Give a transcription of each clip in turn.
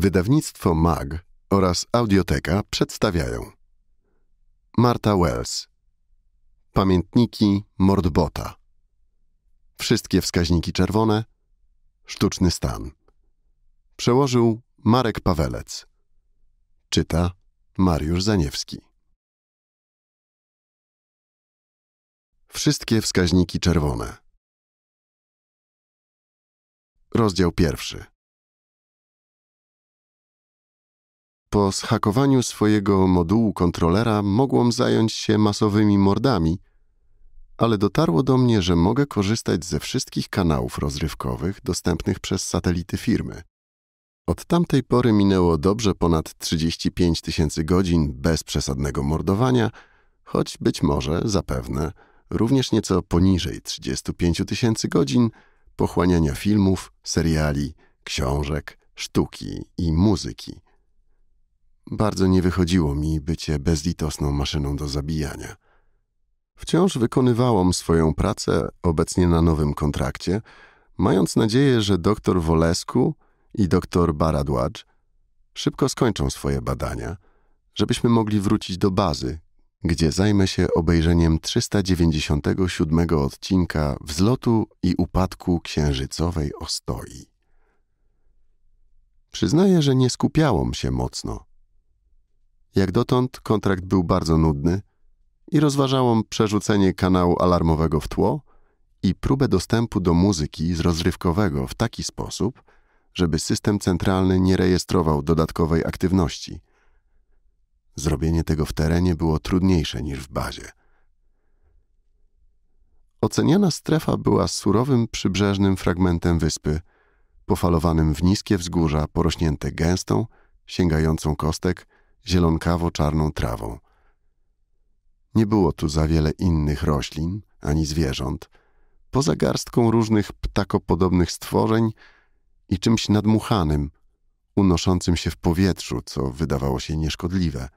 Wydawnictwo MAG oraz Audioteka przedstawiają Marta Wells Pamiętniki Mordbota Wszystkie wskaźniki czerwone Sztuczny stan Przełożył Marek Pawelec Czyta Mariusz Zaniewski Wszystkie wskaźniki czerwone Rozdział pierwszy Po schakowaniu swojego modułu kontrolera mogłam zająć się masowymi mordami, ale dotarło do mnie, że mogę korzystać ze wszystkich kanałów rozrywkowych dostępnych przez satelity firmy. Od tamtej pory minęło dobrze ponad 35 tysięcy godzin bez przesadnego mordowania, choć być może, zapewne, również nieco poniżej 35 tysięcy godzin pochłaniania filmów, seriali, książek, sztuki i muzyki – bardzo nie wychodziło mi bycie bezlitosną maszyną do zabijania. Wciąż wykonywałam swoją pracę, obecnie na nowym kontrakcie, mając nadzieję, że doktor Wolesku i doktor Baradłacz szybko skończą swoje badania, żebyśmy mogli wrócić do bazy, gdzie zajmę się obejrzeniem 397 odcinka wzlotu i upadku księżycowej ostoi. Przyznaję, że nie skupiałam się mocno, jak dotąd kontrakt był bardzo nudny i rozważałam przerzucenie kanału alarmowego w tło i próbę dostępu do muzyki z rozrywkowego w taki sposób, żeby system centralny nie rejestrował dodatkowej aktywności. Zrobienie tego w terenie było trudniejsze niż w bazie. Oceniana strefa była surowym przybrzeżnym fragmentem wyspy, pofalowanym w niskie wzgórza porośnięte gęstą, sięgającą kostek zielonkawo-czarną trawą. Nie było tu za wiele innych roślin ani zwierząt, poza garstką różnych ptakopodobnych stworzeń i czymś nadmuchanym, unoszącym się w powietrzu, co wydawało się nieszkodliwe.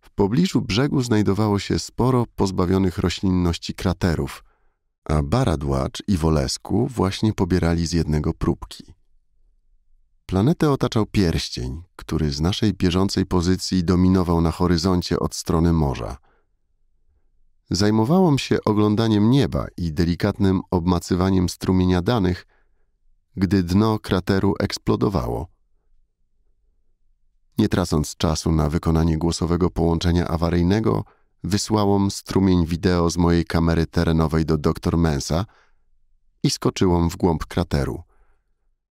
W pobliżu brzegu znajdowało się sporo pozbawionych roślinności kraterów, a baradłacz i wolesku właśnie pobierali z jednego próbki. Planetę otaczał pierścień, który z naszej bieżącej pozycji dominował na horyzoncie od strony morza. Zajmowałam się oglądaniem nieba i delikatnym obmacywaniem strumienia danych, gdy dno krateru eksplodowało. Nie tracąc czasu na wykonanie głosowego połączenia awaryjnego, wysłałam strumień wideo z mojej kamery terenowej do dr Mensa i skoczyłam w głąb krateru.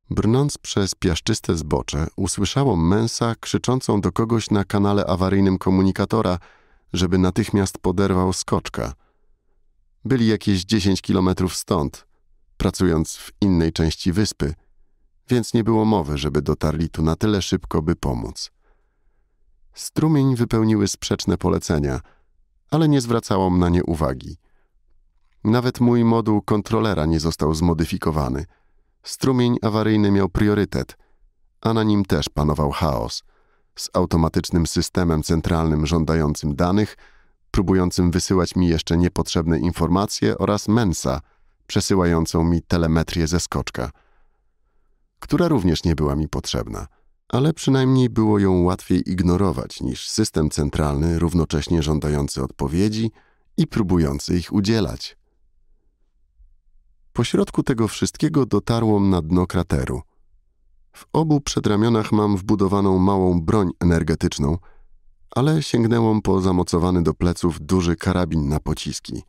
Brnąc przez piaszczyste zbocze, usłyszało Mensa krzyczącą do kogoś na kanale awaryjnym komunikatora, żeby natychmiast poderwał skoczka. Byli jakieś 10 kilometrów stąd, pracując w innej części wyspy, więc nie było mowy, żeby dotarli tu na tyle szybko, by pomóc. Strumień wypełniły sprzeczne polecenia, ale nie zwracałam na nie uwagi. Nawet mój moduł kontrolera nie został zmodyfikowany – Strumień awaryjny miał priorytet, a na nim też panował chaos z automatycznym systemem centralnym żądającym danych, próbującym wysyłać mi jeszcze niepotrzebne informacje oraz Mensa, przesyłającą mi telemetrię ze skoczka, która również nie była mi potrzebna, ale przynajmniej było ją łatwiej ignorować niż system centralny równocześnie żądający odpowiedzi i próbujący ich udzielać. Pośrodku tego wszystkiego dotarłam na dno krateru. W obu przedramionach mam wbudowaną małą broń energetyczną, ale sięgnęłam po zamocowany do pleców duży karabin na pociski.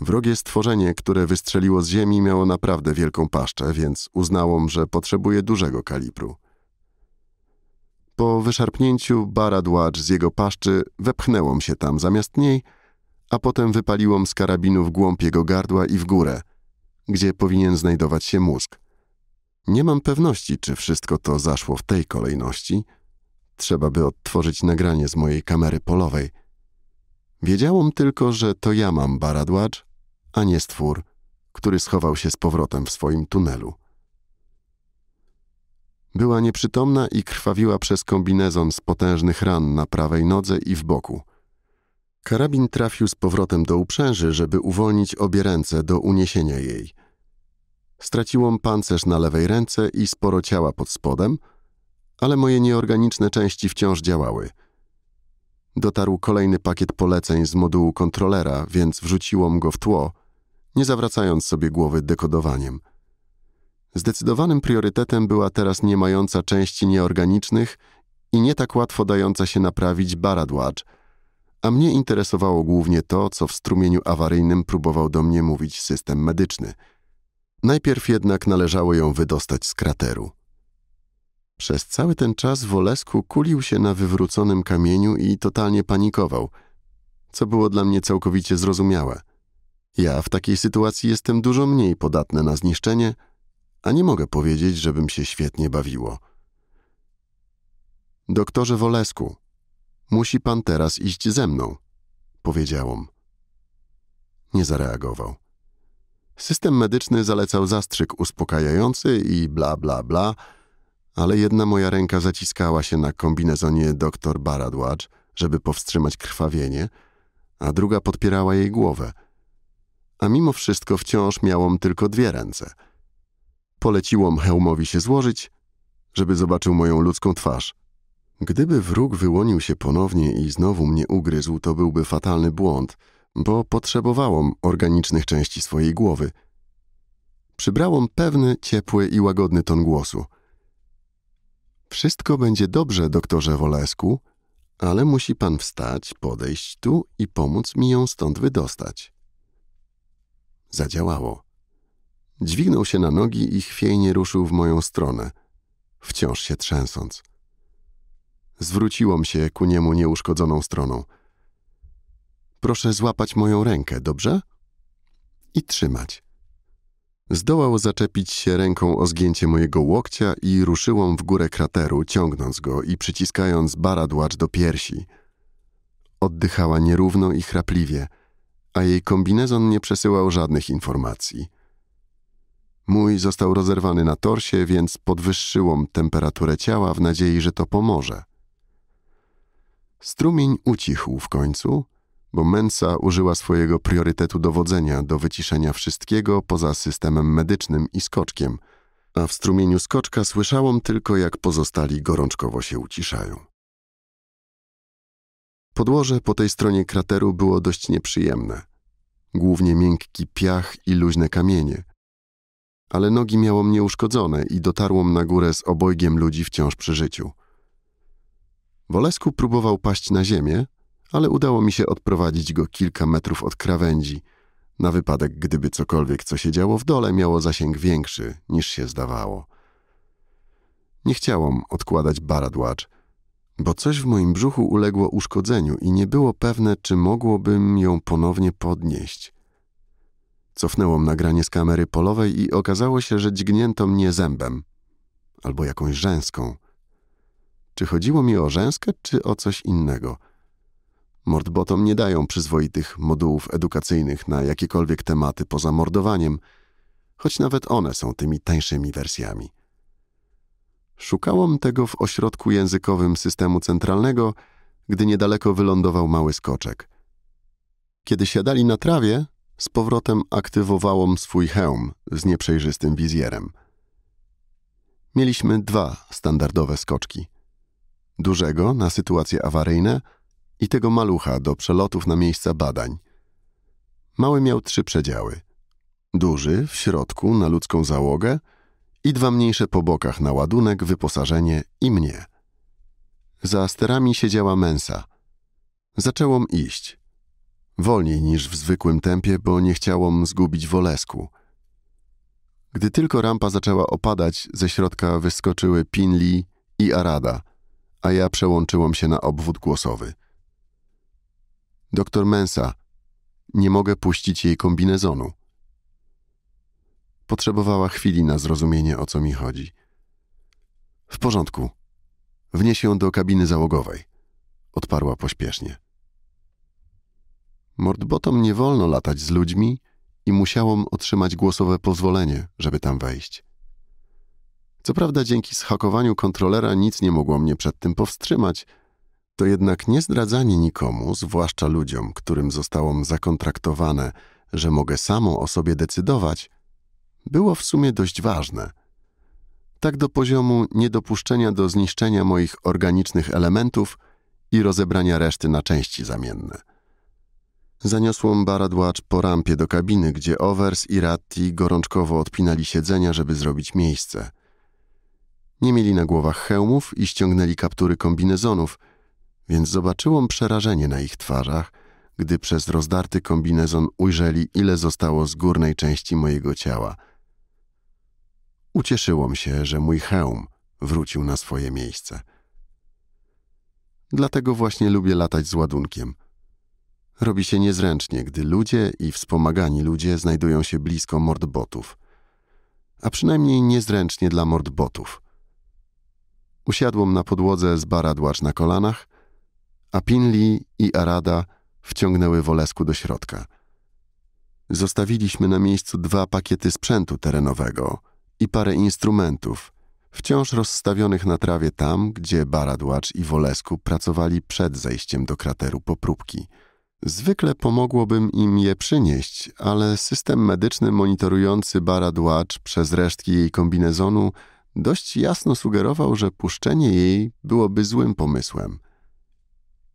Wrogie stworzenie, które wystrzeliło z ziemi, miało naprawdę wielką paszczę, więc uznałam, że potrzebuje dużego kalibru. Po wyszarpnięciu Barad z jego paszczy wepchnęłam się tam zamiast niej – a potem wypaliłam z karabinu w głąb jego gardła i w górę, gdzie powinien znajdować się mózg. Nie mam pewności, czy wszystko to zaszło w tej kolejności. Trzeba by odtworzyć nagranie z mojej kamery polowej. Wiedziałam tylko, że to ja mam baradłacz, a nie stwór, który schował się z powrotem w swoim tunelu. Była nieprzytomna i krwawiła przez kombinezon z potężnych ran na prawej nodze i w boku – Karabin trafił z powrotem do uprzęży, żeby uwolnić obie ręce do uniesienia jej. Straciłam pancerz na lewej ręce i sporo ciała pod spodem, ale moje nieorganiczne części wciąż działały. Dotarł kolejny pakiet poleceń z modułu kontrolera, więc wrzuciłam go w tło, nie zawracając sobie głowy dekodowaniem. Zdecydowanym priorytetem była teraz nie mająca części nieorganicznych i nie tak łatwo dająca się naprawić baradłacz – a mnie interesowało głównie to, co w strumieniu awaryjnym próbował do mnie mówić system medyczny. Najpierw jednak należało ją wydostać z krateru. Przez cały ten czas Wolesku kulił się na wywróconym kamieniu i totalnie panikował, co było dla mnie całkowicie zrozumiałe. Ja w takiej sytuacji jestem dużo mniej podatny na zniszczenie, a nie mogę powiedzieć, żebym się świetnie bawiło. Doktorze Wolesku, Musi pan teraz iść ze mną, powiedziałam. Nie zareagował. System medyczny zalecał zastrzyk uspokajający i bla, bla, bla, ale jedna moja ręka zaciskała się na kombinezonie dr Baradwacz, żeby powstrzymać krwawienie, a druga podpierała jej głowę. A mimo wszystko wciąż miałam tylko dwie ręce. Poleciłam Hełmowi się złożyć, żeby zobaczył moją ludzką twarz – Gdyby wróg wyłonił się ponownie i znowu mnie ugryzł, to byłby fatalny błąd, bo potrzebowałam organicznych części swojej głowy. Przybrałam pewny, ciepły i łagodny ton głosu. Wszystko będzie dobrze, doktorze Wolesku, ale musi pan wstać, podejść tu i pomóc mi ją stąd wydostać. Zadziałało. Dźwignął się na nogi i chwiejnie ruszył w moją stronę, wciąż się trzęsąc. Zwróciłam się ku niemu nieuszkodzoną stroną. Proszę złapać moją rękę, dobrze? I trzymać. Zdołał zaczepić się ręką o zgięcie mojego łokcia i ruszyłam w górę krateru, ciągnąc go i przyciskając baradłacz do piersi. Oddychała nierówno i chrapliwie, a jej kombinezon nie przesyłał żadnych informacji. Mój został rozerwany na torsie, więc podwyższyłam temperaturę ciała w nadziei, że to pomoże – Strumień ucichł w końcu, bo Mensa użyła swojego priorytetu dowodzenia do wyciszenia wszystkiego poza systemem medycznym i skoczkiem, a w strumieniu skoczka słyszałam tylko, jak pozostali gorączkowo się uciszają. Podłoże po tej stronie krateru było dość nieprzyjemne. Głównie miękki piach i luźne kamienie. Ale nogi miało mnie uszkodzone i dotarłam na górę z obojgiem ludzi wciąż przy życiu – Wolesku próbował paść na ziemię, ale udało mi się odprowadzić go kilka metrów od krawędzi, na wypadek gdyby cokolwiek, co się działo w dole, miało zasięg większy niż się zdawało. Nie chciałam odkładać baradłacz, bo coś w moim brzuchu uległo uszkodzeniu i nie było pewne, czy mogłobym ją ponownie podnieść. Cofnęłam nagranie z kamery polowej i okazało się, że dźgnięto mnie zębem albo jakąś rzęską – czy chodziło mi o rzęskę, czy o coś innego? Mordbotom nie dają przyzwoitych modułów edukacyjnych na jakiekolwiek tematy poza mordowaniem, choć nawet one są tymi tańszymi wersjami. Szukałam tego w ośrodku językowym systemu centralnego, gdy niedaleko wylądował mały skoczek. Kiedy siadali na trawie, z powrotem aktywowałam swój hełm z nieprzejrzystym wizjerem. Mieliśmy dwa standardowe skoczki – dużego na sytuacje awaryjne i tego malucha do przelotów na miejsca badań. Mały miał trzy przedziały. Duży w środku na ludzką załogę i dwa mniejsze po bokach na ładunek, wyposażenie i mnie. Za sterami siedziała mensa. Zaczęłam iść. Wolniej niż w zwykłym tempie, bo nie chciałam zgubić wolesku. Gdy tylko rampa zaczęła opadać, ze środka wyskoczyły Pinli i Arada – a ja przełączyłam się na obwód głosowy. Doktor Mensa, nie mogę puścić jej kombinezonu. Potrzebowała chwili na zrozumienie, o co mi chodzi. W porządku. Wnieś ją do kabiny załogowej, odparła pośpiesznie. Mordbotom nie wolno latać z ludźmi i musiałam otrzymać głosowe pozwolenie, żeby tam wejść. Co prawda dzięki schakowaniu kontrolera nic nie mogło mnie przed tym powstrzymać, to jednak nie zdradzanie nikomu, zwłaszcza ludziom, którym zostało zakontraktowane, że mogę samą o sobie decydować, było w sumie dość ważne. Tak do poziomu niedopuszczenia do zniszczenia moich organicznych elementów i rozebrania reszty na części zamienne. Zaniosłem baradłacz po rampie do kabiny, gdzie Overs i Ratti gorączkowo odpinali siedzenia, żeby zrobić miejsce – nie mieli na głowach hełmów i ściągnęli kaptury kombinezonów, więc zobaczyłam przerażenie na ich twarzach, gdy przez rozdarty kombinezon ujrzeli, ile zostało z górnej części mojego ciała. Ucieszyłam się, że mój hełm wrócił na swoje miejsce. Dlatego właśnie lubię latać z ładunkiem. Robi się niezręcznie, gdy ludzie i wspomagani ludzie znajdują się blisko mordbotów. A przynajmniej niezręcznie dla mordbotów – Usiadłem na podłodze z baradłacz na kolanach, a Pinli i Arada wciągnęły Wolesku do środka. Zostawiliśmy na miejscu dwa pakiety sprzętu terenowego i parę instrumentów, wciąż rozstawionych na trawie tam, gdzie Baradłacz i Wolesku pracowali przed zejściem do krateru po próbki. Zwykle pomogłobym im je przynieść, ale system medyczny monitorujący Baradłacz przez resztki jej kombinezonu – dość jasno sugerował, że puszczenie jej byłoby złym pomysłem.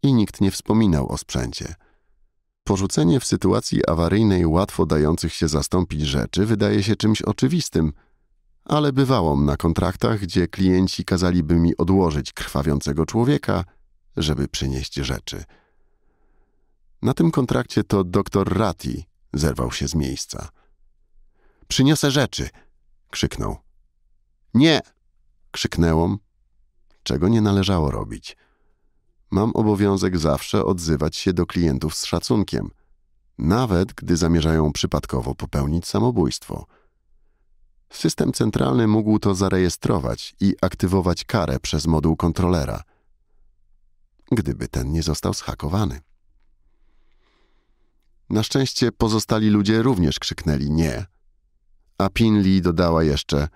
I nikt nie wspominał o sprzęcie. Porzucenie w sytuacji awaryjnej łatwo dających się zastąpić rzeczy wydaje się czymś oczywistym, ale bywałam na kontraktach, gdzie klienci kazaliby mi odłożyć krwawiącego człowieka, żeby przynieść rzeczy. Na tym kontrakcie to doktor Ratti zerwał się z miejsca. Przyniosę rzeczy! krzyknął. Nie! krzyknęłam, czego nie należało robić. Mam obowiązek zawsze odzywać się do klientów z szacunkiem, nawet gdy zamierzają przypadkowo popełnić samobójstwo. System centralny mógł to zarejestrować i aktywować karę przez moduł kontrolera, gdyby ten nie został zhakowany. Na szczęście pozostali ludzie również krzyknęli nie, a Pinley dodała jeszcze –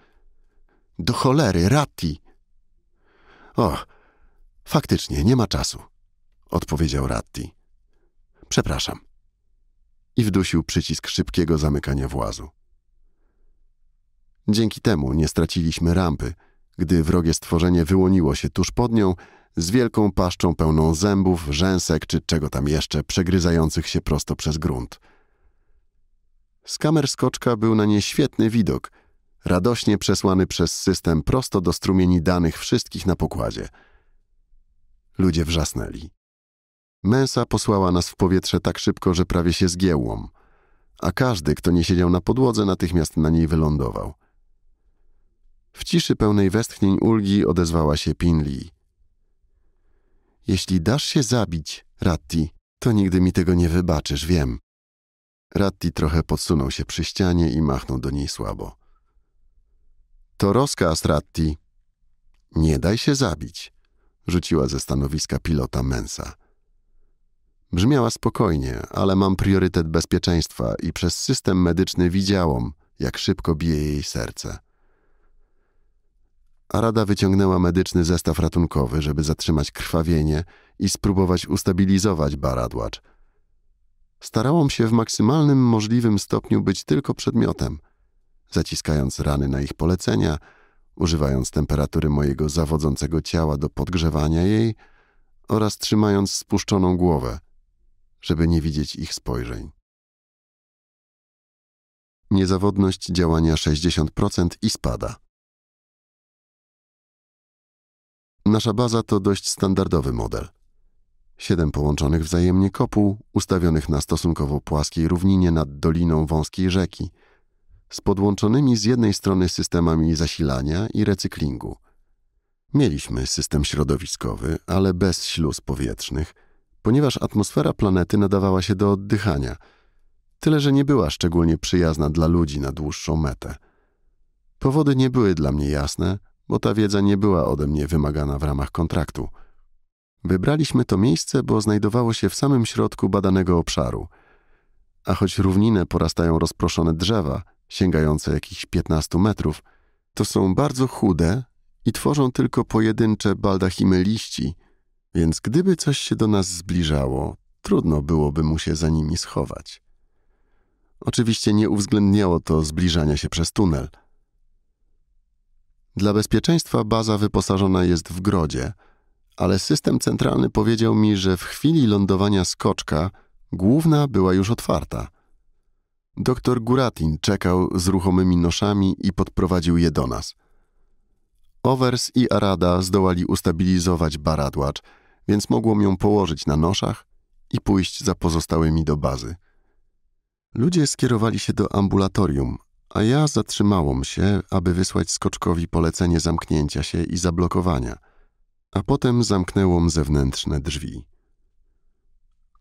do cholery, Ratti! O, faktycznie, nie ma czasu, odpowiedział Ratti. Przepraszam. I wdusił przycisk szybkiego zamykania włazu. Dzięki temu nie straciliśmy rampy, gdy wrogie stworzenie wyłoniło się tuż pod nią z wielką paszczą pełną zębów, rzęsek czy czego tam jeszcze, przegryzających się prosto przez grunt. Z kamer skoczka był na nie świetny widok – radośnie przesłany przez system prosto do strumieni danych wszystkich na pokładzie. Ludzie wrzasnęli. Męsa posłała nas w powietrze tak szybko, że prawie się zgięłłam, a każdy, kto nie siedział na podłodze, natychmiast na niej wylądował. W ciszy pełnej westchnień ulgi odezwała się Pinli. Jeśli dasz się zabić, Ratti, to nigdy mi tego nie wybaczysz, wiem. Ratti trochę podsunął się przy ścianie i machnął do niej słabo. To rozkaz, Ratti. Nie daj się zabić, rzuciła ze stanowiska pilota Mensa. Brzmiała spokojnie, ale mam priorytet bezpieczeństwa i przez system medyczny widziałam, jak szybko bije jej serce. Arada wyciągnęła medyczny zestaw ratunkowy, żeby zatrzymać krwawienie i spróbować ustabilizować baradłacz. Starałam się w maksymalnym możliwym stopniu być tylko przedmiotem – zaciskając rany na ich polecenia, używając temperatury mojego zawodzącego ciała do podgrzewania jej oraz trzymając spuszczoną głowę, żeby nie widzieć ich spojrzeń. Niezawodność działania 60% i spada. Nasza baza to dość standardowy model. Siedem połączonych wzajemnie kopuł, ustawionych na stosunkowo płaskiej równinie nad doliną wąskiej rzeki – z podłączonymi z jednej strony systemami zasilania i recyklingu. Mieliśmy system środowiskowy, ale bez śluz powietrznych, ponieważ atmosfera planety nadawała się do oddychania, tyle że nie była szczególnie przyjazna dla ludzi na dłuższą metę. Powody nie były dla mnie jasne, bo ta wiedza nie była ode mnie wymagana w ramach kontraktu. Wybraliśmy to miejsce, bo znajdowało się w samym środku badanego obszaru. A choć równinę porastają rozproszone drzewa, sięgające jakichś 15 metrów, to są bardzo chude i tworzą tylko pojedyncze baldachimy liści, więc gdyby coś się do nas zbliżało, trudno byłoby mu się za nimi schować. Oczywiście nie uwzględniało to zbliżania się przez tunel. Dla bezpieczeństwa baza wyposażona jest w grodzie, ale system centralny powiedział mi, że w chwili lądowania skoczka główna była już otwarta – Doktor Guratin czekał z ruchomymi noszami i podprowadził je do nas. Owers i Arada zdołali ustabilizować baradłacz, więc mogłam ją położyć na noszach i pójść za pozostałymi do bazy. Ludzie skierowali się do ambulatorium, a ja zatrzymałam się, aby wysłać skoczkowi polecenie zamknięcia się i zablokowania, a potem zamknęłam zewnętrzne drzwi.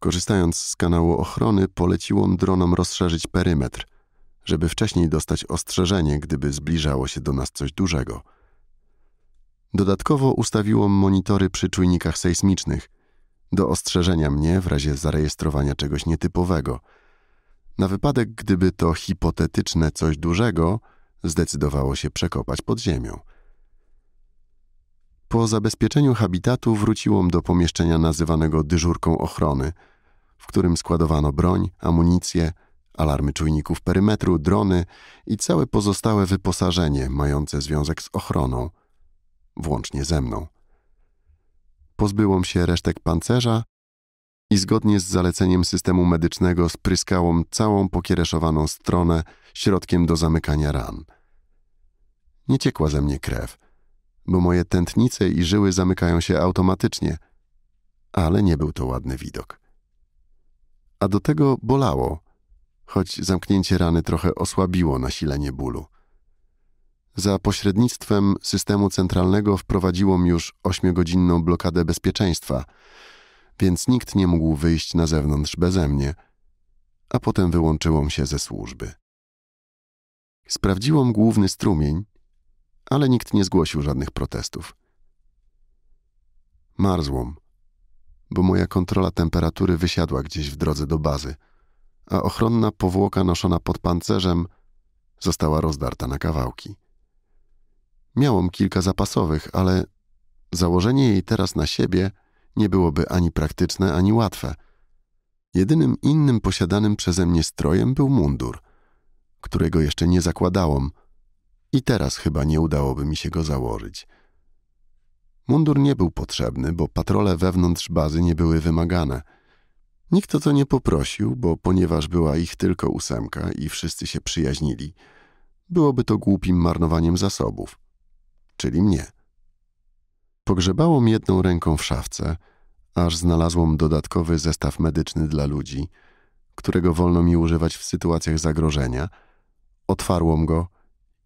Korzystając z kanału ochrony, poleciłam dronom rozszerzyć perymetr, żeby wcześniej dostać ostrzeżenie, gdyby zbliżało się do nas coś dużego. Dodatkowo ustawiłam monitory przy czujnikach sejsmicznych do ostrzeżenia mnie w razie zarejestrowania czegoś nietypowego. Na wypadek, gdyby to hipotetyczne coś dużego zdecydowało się przekopać pod ziemią. Po zabezpieczeniu habitatu wróciłam do pomieszczenia nazywanego dyżurką ochrony – w którym składowano broń, amunicję, alarmy czujników perymetru, drony i całe pozostałe wyposażenie mające związek z ochroną, włącznie ze mną. Pozbyłam się resztek pancerza i zgodnie z zaleceniem systemu medycznego spryskałam całą pokiereszowaną stronę środkiem do zamykania ran. Nie ciekła ze mnie krew, bo moje tętnice i żyły zamykają się automatycznie, ale nie był to ładny widok a do tego bolało, choć zamknięcie rany trochę osłabiło nasilenie bólu. Za pośrednictwem systemu centralnego wprowadziło już ośmiogodzinną blokadę bezpieczeństwa, więc nikt nie mógł wyjść na zewnątrz bezemnie, a potem wyłączyłam się ze służby. Sprawdziłam główny strumień, ale nikt nie zgłosił żadnych protestów. Marzłam bo moja kontrola temperatury wysiadła gdzieś w drodze do bazy, a ochronna powłoka noszona pod pancerzem została rozdarta na kawałki. Miałam kilka zapasowych, ale założenie jej teraz na siebie nie byłoby ani praktyczne, ani łatwe. Jedynym innym posiadanym przeze mnie strojem był mundur, którego jeszcze nie zakładałam i teraz chyba nie udałoby mi się go założyć – Mundur nie był potrzebny, bo patrole wewnątrz bazy nie były wymagane. Nikt o to nie poprosił, bo ponieważ była ich tylko ósemka i wszyscy się przyjaźnili, byłoby to głupim marnowaniem zasobów, czyli mnie. Pogrzebałam jedną ręką w szafce, aż znalazłam dodatkowy zestaw medyczny dla ludzi, którego wolno mi używać w sytuacjach zagrożenia. Otwarłam go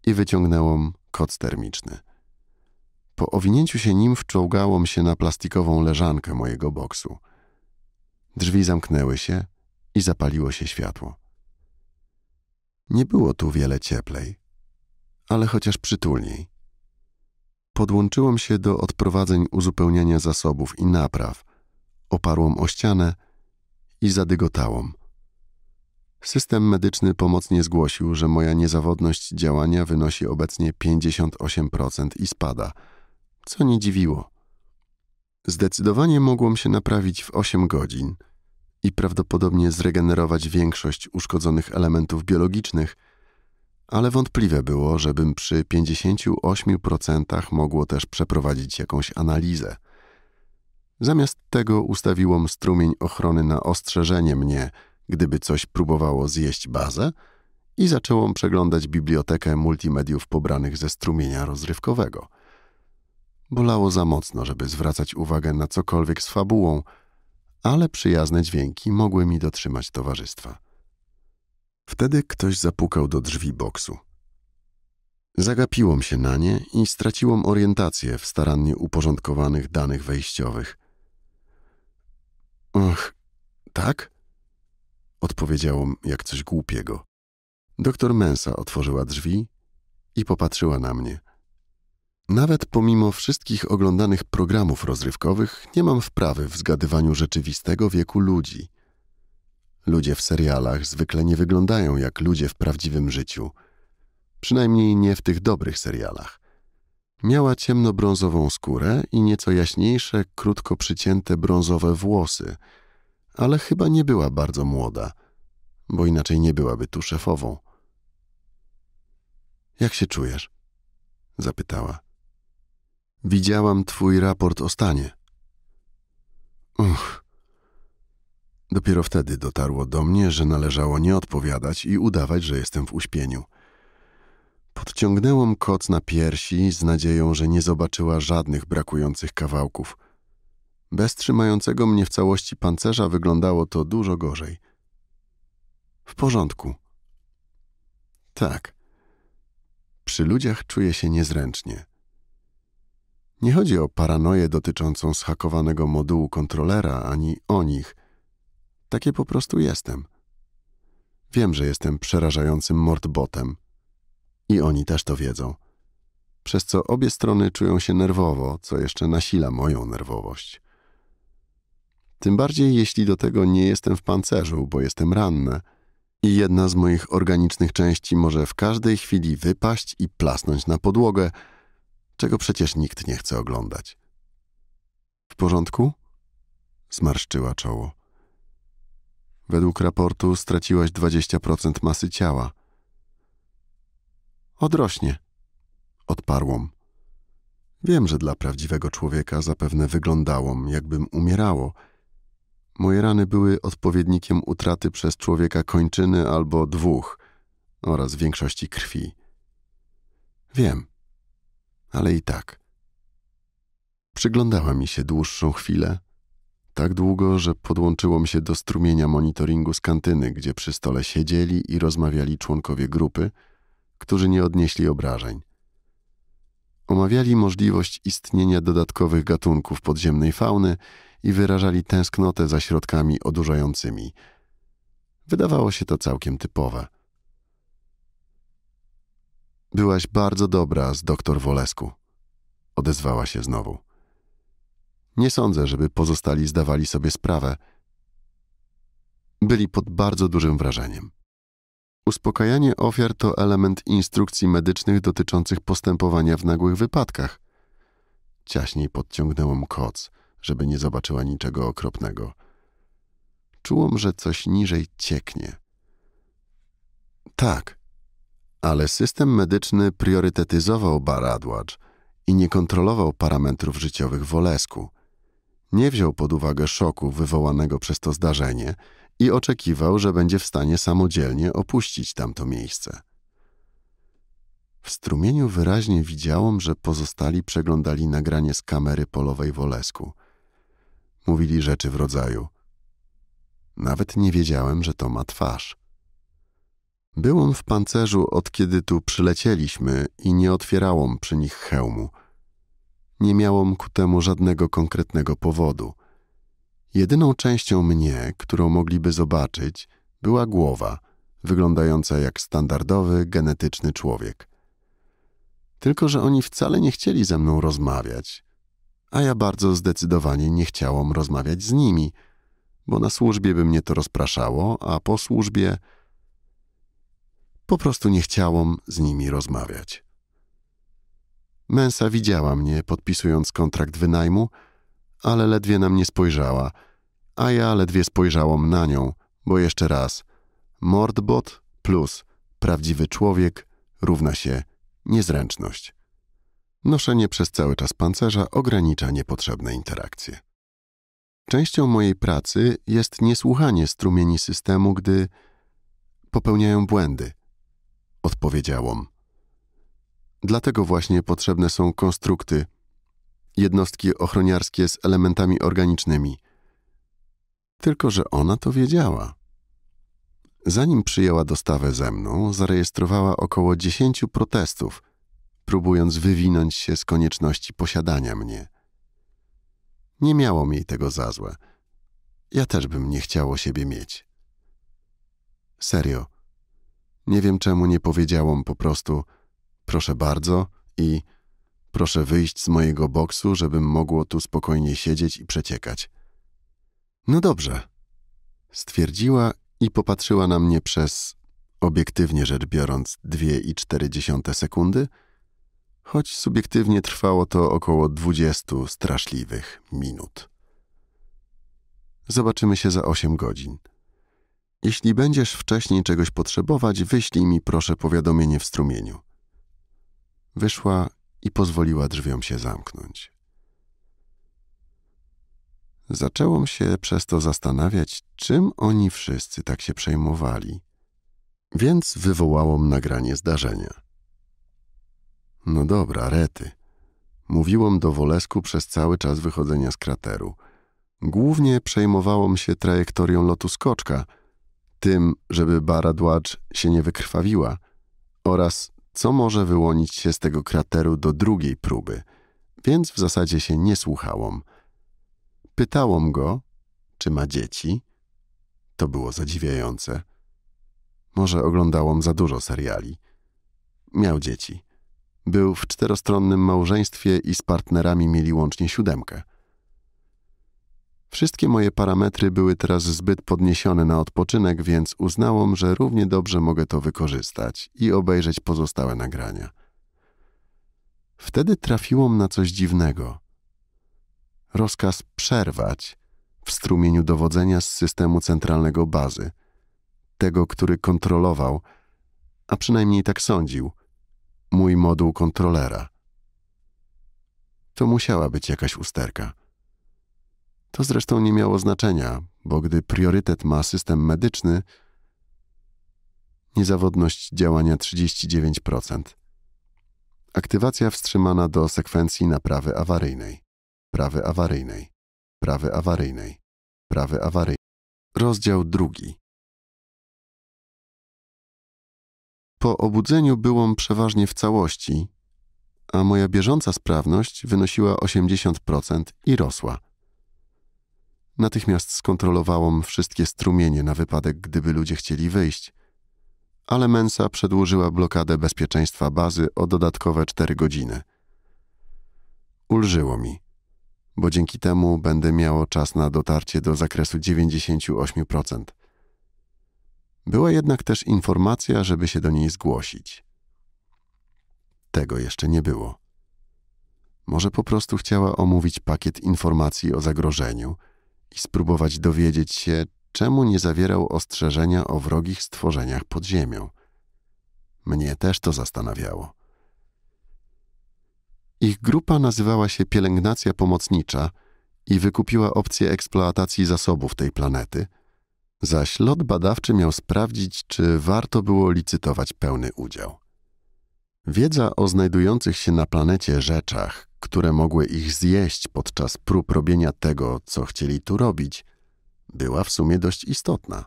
i wyciągnęłam koc termiczny. Po owinięciu się nim wczołgałam się na plastikową leżankę mojego boksu. Drzwi zamknęły się i zapaliło się światło. Nie było tu wiele cieplej, ale chociaż przytulniej. Podłączyłam się do odprowadzeń uzupełniania zasobów i napraw, oparłam o ścianę i zadygotałam. System medyczny pomocnie zgłosił, że moja niezawodność działania wynosi obecnie 58% i spada – co nie dziwiło. Zdecydowanie mogłam się naprawić w 8 godzin i prawdopodobnie zregenerować większość uszkodzonych elementów biologicznych, ale wątpliwe było, żebym przy 58% mogło też przeprowadzić jakąś analizę. Zamiast tego ustawiłam strumień ochrony na ostrzeżenie mnie, gdyby coś próbowało zjeść bazę i zaczęłam przeglądać bibliotekę multimediów pobranych ze strumienia rozrywkowego – Bolało za mocno, żeby zwracać uwagę na cokolwiek z fabułą, ale przyjazne dźwięki mogły mi dotrzymać towarzystwa. Wtedy ktoś zapukał do drzwi boksu. Zagapiłam się na nie i straciłam orientację w starannie uporządkowanych danych wejściowych. Och, tak? Odpowiedziałam jak coś głupiego. Doktor Mensa otworzyła drzwi i popatrzyła na mnie – nawet pomimo wszystkich oglądanych programów rozrywkowych nie mam wprawy w zgadywaniu rzeczywistego wieku ludzi. Ludzie w serialach zwykle nie wyglądają jak ludzie w prawdziwym życiu, przynajmniej nie w tych dobrych serialach. Miała ciemnobrązową skórę i nieco jaśniejsze, krótko przycięte brązowe włosy, ale chyba nie była bardzo młoda, bo inaczej nie byłaby tu szefową. Jak się czujesz? zapytała. Widziałam twój raport o stanie. Uch. Dopiero wtedy dotarło do mnie, że należało nie odpowiadać i udawać, że jestem w uśpieniu. Podciągnęłam koc na piersi z nadzieją, że nie zobaczyła żadnych brakujących kawałków. Bez trzymającego mnie w całości pancerza wyglądało to dużo gorzej. W porządku. Tak. Przy ludziach czuję się niezręcznie. Nie chodzi o paranoję dotyczącą schakowanego modułu kontrolera ani o nich. Takie po prostu jestem. Wiem, że jestem przerażającym mordbotem. I oni też to wiedzą. Przez co obie strony czują się nerwowo, co jeszcze nasila moją nerwowość. Tym bardziej, jeśli do tego nie jestem w pancerzu, bo jestem ranny i jedna z moich organicznych części może w każdej chwili wypaść i plasnąć na podłogę – czego przecież nikt nie chce oglądać. W porządku? Zmarszczyła czoło. Według raportu straciłaś 20% masy ciała. Odrośnie, odparłam. Wiem, że dla prawdziwego człowieka zapewne wyglądałam, jakbym umierało. Moje rany były odpowiednikiem utraty przez człowieka kończyny albo dwóch oraz większości krwi. Wiem ale i tak. Przyglądała mi się dłuższą chwilę, tak długo, że podłączyło mi się do strumienia monitoringu z kantyny, gdzie przy stole siedzieli i rozmawiali członkowie grupy, którzy nie odnieśli obrażeń. Omawiali możliwość istnienia dodatkowych gatunków podziemnej fauny i wyrażali tęsknotę za środkami odurzającymi. Wydawało się to całkiem typowe – Byłaś bardzo dobra z doktor Wolesku, odezwała się znowu. Nie sądzę, żeby pozostali zdawali sobie sprawę. Byli pod bardzo dużym wrażeniem. Uspokajanie ofiar to element instrukcji medycznych dotyczących postępowania w nagłych wypadkach. Ciaśniej podciągnęłam koc, żeby nie zobaczyła niczego okropnego. Czułam, że coś niżej cieknie. Tak, ale system medyczny priorytetyzował baradłacz i nie kontrolował parametrów życiowych Wolesku. Nie wziął pod uwagę szoku wywołanego przez to zdarzenie i oczekiwał, że będzie w stanie samodzielnie opuścić tamto miejsce. W strumieniu wyraźnie widziałam, że pozostali przeglądali nagranie z kamery polowej Wolesku. Mówili rzeczy w rodzaju. Nawet nie wiedziałem, że to ma twarz. Był on w pancerzu od kiedy tu przylecieliśmy i nie otwierałam przy nich hełmu. Nie miałam ku temu żadnego konkretnego powodu. Jedyną częścią mnie, którą mogliby zobaczyć, była głowa, wyglądająca jak standardowy, genetyczny człowiek. Tylko, że oni wcale nie chcieli ze mną rozmawiać, a ja bardzo zdecydowanie nie chciałam rozmawiać z nimi, bo na służbie by mnie to rozpraszało, a po służbie po prostu nie chciałam z nimi rozmawiać. Mensa widziała mnie, podpisując kontrakt wynajmu, ale ledwie na mnie spojrzała, a ja ledwie spojrzałam na nią, bo jeszcze raz, mordbot plus prawdziwy człowiek równa się niezręczność. Noszenie przez cały czas pancerza ogranicza niepotrzebne interakcje. Częścią mojej pracy jest niesłuchanie strumieni systemu, gdy popełniają błędy, odpowiedziałam. Dlatego właśnie potrzebne są konstrukty, jednostki ochroniarskie z elementami organicznymi. Tylko, że ona to wiedziała. Zanim przyjęła dostawę ze mną, zarejestrowała około dziesięciu protestów, próbując wywinąć się z konieczności posiadania mnie. Nie miało mi tego za złe. Ja też bym nie chciało siebie mieć. Serio nie wiem czemu nie powiedziałam po prostu proszę bardzo i proszę wyjść z mojego boksu, żebym mogło tu spokojnie siedzieć i przeciekać. No dobrze, stwierdziła i popatrzyła na mnie przez, obiektywnie rzecz biorąc, 2,4 sekundy, choć subiektywnie trwało to około 20 straszliwych minut. Zobaczymy się za 8 godzin. Jeśli będziesz wcześniej czegoś potrzebować, wyślij mi proszę powiadomienie w strumieniu. Wyszła i pozwoliła drzwiom się zamknąć. Zaczęłam się przez to zastanawiać, czym oni wszyscy tak się przejmowali, więc wywołałam nagranie zdarzenia. No dobra, rety. Mówiłam do Wolesku przez cały czas wychodzenia z krateru. Głównie przejmowałam się trajektorią lotu skoczka – tym, żeby baradłacz się nie wykrwawiła oraz co może wyłonić się z tego krateru do drugiej próby, więc w zasadzie się nie słuchałam. Pytałam go, czy ma dzieci. To było zadziwiające. Może oglądałam za dużo seriali. Miał dzieci. Był w czterostronnym małżeństwie i z partnerami mieli łącznie siódemkę. Wszystkie moje parametry były teraz zbyt podniesione na odpoczynek, więc uznałam, że równie dobrze mogę to wykorzystać i obejrzeć pozostałe nagrania. Wtedy trafiłam na coś dziwnego. Rozkaz przerwać w strumieniu dowodzenia z systemu centralnego bazy, tego, który kontrolował, a przynajmniej tak sądził, mój moduł kontrolera. To musiała być jakaś usterka. To zresztą nie miało znaczenia, bo gdy priorytet ma system medyczny, niezawodność działania 39%. Aktywacja wstrzymana do sekwencji naprawy awaryjnej, prawy awaryjnej, prawy awaryjnej, prawy awaryjnej. Rozdział drugi. Po obudzeniu byłam przeważnie w całości, a moja bieżąca sprawność wynosiła 80% i rosła. Natychmiast skontrolowałam wszystkie strumienie na wypadek, gdyby ludzie chcieli wyjść, ale Mensa przedłużyła blokadę bezpieczeństwa bazy o dodatkowe cztery godziny. Ulżyło mi, bo dzięki temu będę miało czas na dotarcie do zakresu 98%. Była jednak też informacja, żeby się do niej zgłosić. Tego jeszcze nie było. Może po prostu chciała omówić pakiet informacji o zagrożeniu – i spróbować dowiedzieć się, czemu nie zawierał ostrzeżenia o wrogich stworzeniach pod ziemią. Mnie też to zastanawiało. Ich grupa nazywała się Pielęgnacja Pomocnicza i wykupiła opcję eksploatacji zasobów tej planety, zaś lot badawczy miał sprawdzić, czy warto było licytować pełny udział. Wiedza o znajdujących się na planecie rzeczach, które mogły ich zjeść podczas prób robienia tego, co chcieli tu robić, była w sumie dość istotna.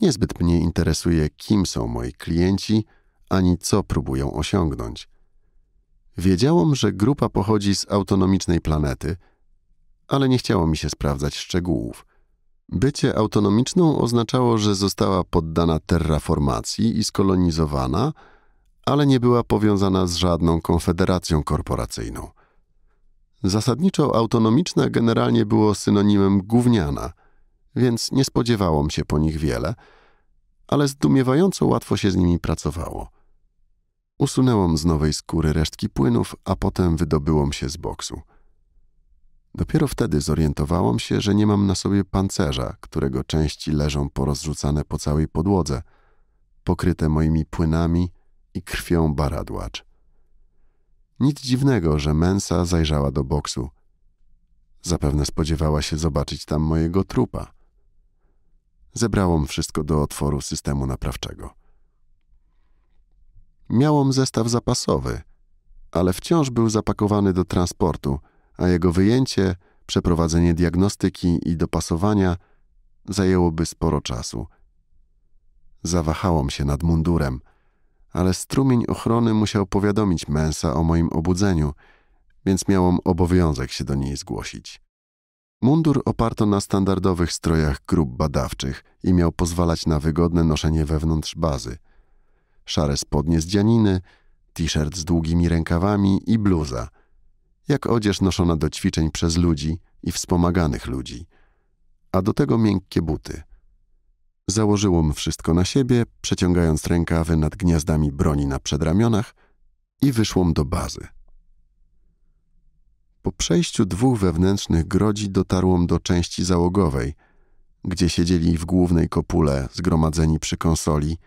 Niezbyt mnie interesuje, kim są moi klienci, ani co próbują osiągnąć. Wiedziałam, że grupa pochodzi z autonomicznej planety, ale nie chciało mi się sprawdzać szczegółów. Bycie autonomiczną oznaczało, że została poddana terraformacji i skolonizowana – ale nie była powiązana z żadną konfederacją korporacyjną. Zasadniczo autonomiczne generalnie było synonimem gówniana, więc nie spodziewałam się po nich wiele, ale zdumiewająco łatwo się z nimi pracowało. Usunęłam z nowej skóry resztki płynów, a potem wydobyłam się z boksu. Dopiero wtedy zorientowałam się, że nie mam na sobie pancerza, którego części leżą porozrzucane po całej podłodze, pokryte moimi płynami i krwią baradłacz. Nic dziwnego, że Mensa zajrzała do boksu. Zapewne spodziewała się zobaczyć tam mojego trupa. Zebrałam wszystko do otworu systemu naprawczego. Miałam zestaw zapasowy, ale wciąż był zapakowany do transportu, a jego wyjęcie, przeprowadzenie diagnostyki i dopasowania zajęłoby sporo czasu. Zawahałam się nad mundurem – ale strumień ochrony musiał powiadomić Mensa o moim obudzeniu, więc miałam obowiązek się do niej zgłosić. Mundur oparto na standardowych strojach grup badawczych i miał pozwalać na wygodne noszenie wewnątrz bazy. Szare spodnie z dzianiny, t-shirt z długimi rękawami i bluza, jak odzież noszona do ćwiczeń przez ludzi i wspomaganych ludzi, a do tego miękkie buty – założyłam wszystko na siebie, przeciągając rękawy nad gniazdami broni na przedramionach i wyszłam do bazy. Po przejściu dwóch wewnętrznych grodzi dotarłam do części załogowej, gdzie siedzieli w głównej kopule zgromadzeni przy konsoli,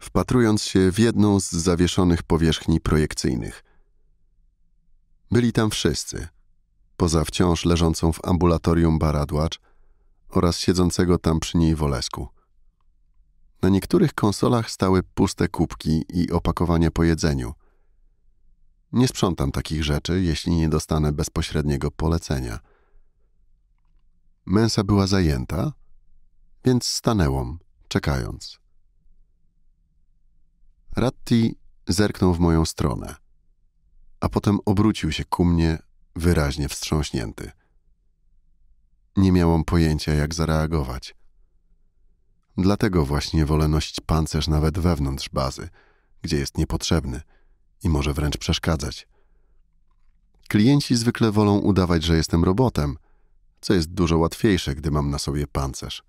wpatrując się w jedną z zawieszonych powierzchni projekcyjnych. Byli tam wszyscy, poza wciąż leżącą w ambulatorium baradłacz oraz siedzącego tam przy niej Wolesku – na niektórych konsolach stały puste kubki i opakowania po jedzeniu. Nie sprzątam takich rzeczy, jeśli nie dostanę bezpośredniego polecenia. Mensa była zajęta, więc stanęłam, czekając. Ratti zerknął w moją stronę, a potem obrócił się ku mnie, wyraźnie wstrząśnięty. Nie miałam pojęcia, jak zareagować – Dlatego właśnie wolę nosić pancerz nawet wewnątrz bazy, gdzie jest niepotrzebny i może wręcz przeszkadzać. Klienci zwykle wolą udawać, że jestem robotem, co jest dużo łatwiejsze, gdy mam na sobie pancerz.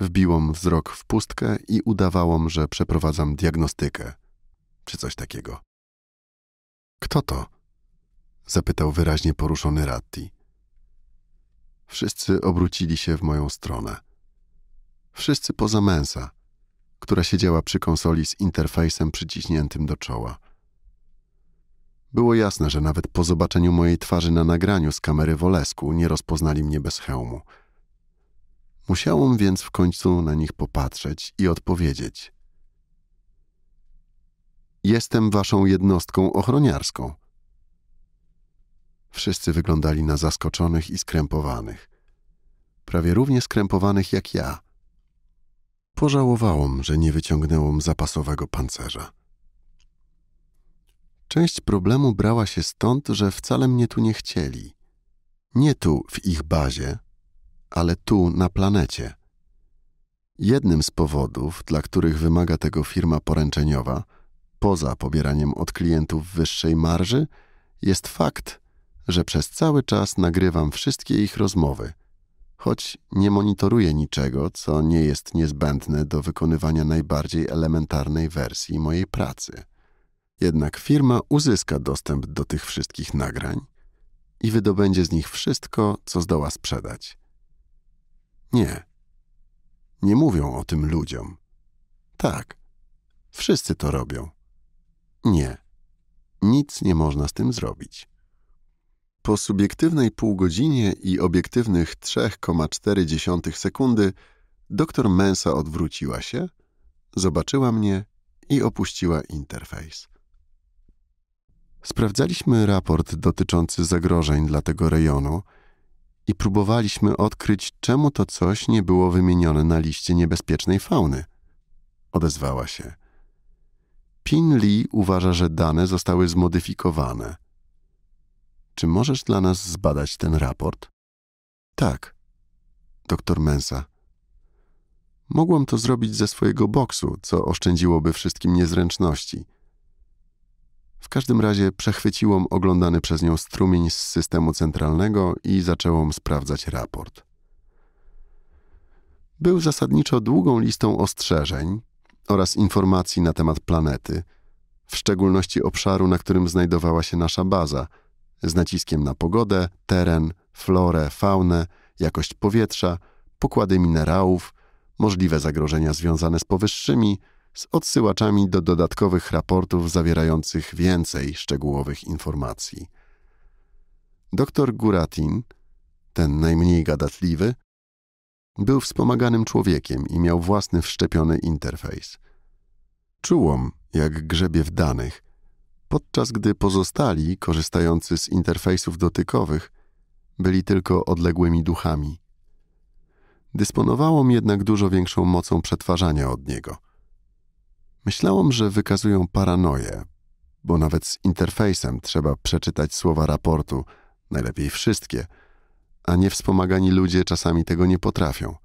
Wbiłam wzrok w pustkę i udawałam, że przeprowadzam diagnostykę, czy coś takiego. Kto to? zapytał wyraźnie poruszony Ratti. Wszyscy obrócili się w moją stronę. Wszyscy poza męsa, która siedziała przy konsoli z interfejsem przyciśniętym do czoła. Było jasne, że nawet po zobaczeniu mojej twarzy na nagraniu z kamery Wolesku nie rozpoznali mnie bez hełmu. Musiałam więc w końcu na nich popatrzeć i odpowiedzieć. Jestem waszą jednostką ochroniarską. Wszyscy wyglądali na zaskoczonych i skrępowanych. Prawie równie skrępowanych jak ja, Pożałowałam, że nie wyciągnęłam zapasowego pancerza. Część problemu brała się stąd, że wcale mnie tu nie chcieli. Nie tu, w ich bazie, ale tu, na planecie. Jednym z powodów, dla których wymaga tego firma poręczeniowa, poza pobieraniem od klientów wyższej marży, jest fakt, że przez cały czas nagrywam wszystkie ich rozmowy – choć nie monitoruje niczego, co nie jest niezbędne do wykonywania najbardziej elementarnej wersji mojej pracy. Jednak firma uzyska dostęp do tych wszystkich nagrań i wydobędzie z nich wszystko, co zdoła sprzedać. Nie. Nie mówią o tym ludziom. Tak. Wszyscy to robią. Nie. Nic nie można z tym zrobić. Po subiektywnej półgodzinie i obiektywnych 3,4 sekundy doktor Mensa odwróciła się, zobaczyła mnie i opuściła interfejs. Sprawdzaliśmy raport dotyczący zagrożeń dla tego rejonu i próbowaliśmy odkryć, czemu to coś nie było wymienione na liście niebezpiecznej fauny. Odezwała się. Pin Lee uważa, że dane zostały zmodyfikowane – czy możesz dla nas zbadać ten raport? Tak, doktor Mensa. Mogłam to zrobić ze swojego boksu, co oszczędziłoby wszystkim niezręczności. W każdym razie przechwyciłam oglądany przez nią strumień z systemu centralnego i zaczęłam sprawdzać raport. Był zasadniczo długą listą ostrzeżeń oraz informacji na temat planety, w szczególności obszaru, na którym znajdowała się nasza baza – z naciskiem na pogodę, teren, florę, faunę, jakość powietrza, pokłady minerałów, możliwe zagrożenia związane z powyższymi, z odsyłaczami do dodatkowych raportów zawierających więcej szczegółowych informacji. Doktor Guratin, ten najmniej gadatliwy, był wspomaganym człowiekiem i miał własny wszczepiony interfejs. Czułam, jak grzebie w danych, podczas gdy pozostali, korzystający z interfejsów dotykowych, byli tylko odległymi duchami. Dysponowałam jednak dużo większą mocą przetwarzania od niego. Myślałam, że wykazują paranoję, bo nawet z interfejsem trzeba przeczytać słowa raportu, najlepiej wszystkie, a niewspomagani ludzie czasami tego nie potrafią.